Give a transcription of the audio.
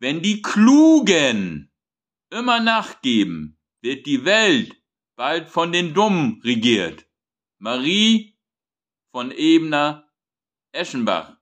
Wenn die Klugen immer nachgeben, wird die Welt bald von den Dummen regiert. Marie von Ebner Eschenbach